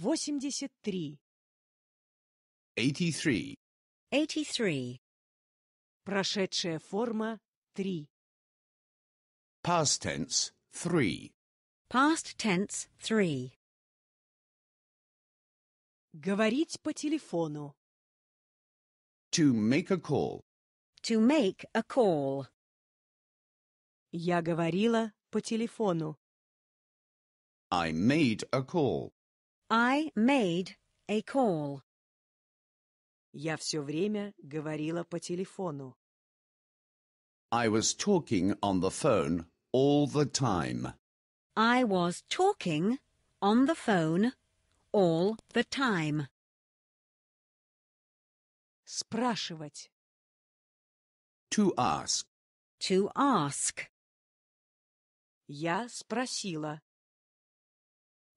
восемьдесят три, eighty three, eighty three, Прошедшая форма 3. Past tense three, Past tense three, Говорить по телефону. To make a call. To make a call. Я говорила по телефону. I made a call. I made a call. Я все время говорила по телефону. I was talking on the phone all the time. I was talking on the phone all the time. Спрашивать. To ask. To ask. Я спросила.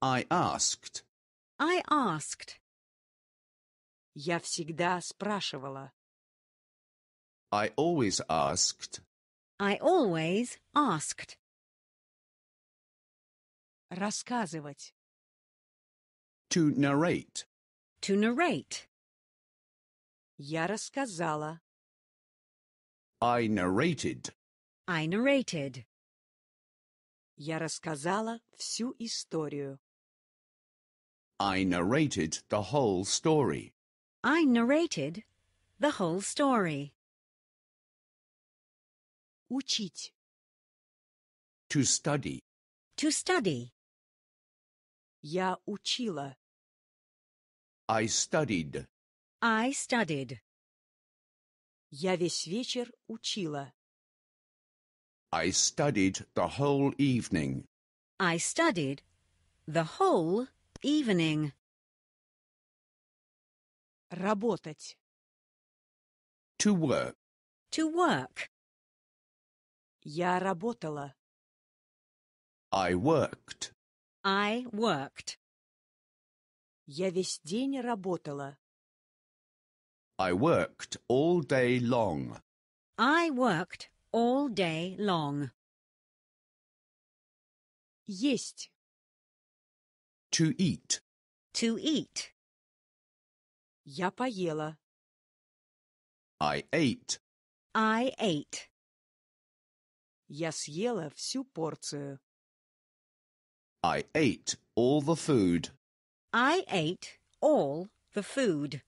I asked. I asked. Я всегда спрашивала. I always asked. I always asked. Рассказывать. To narrate. To narrate. Я рассказала. I narrated. I narrated. Я рассказала всю историю. I narrated the whole story. I narrated the whole story. Учить. To study. To study. Я учила. I studied. I studied. Я весь вечер учила. I studied the whole evening. I studied the whole Evening. Работать. To work. To work. Я работала. I worked. I worked. Я весь день работала. I worked all day long. I worked all day long. Есть. To eat. To eat. Я поела. I ate. I ate. Я съела всю порцию. I ate all the food. I ate all the food.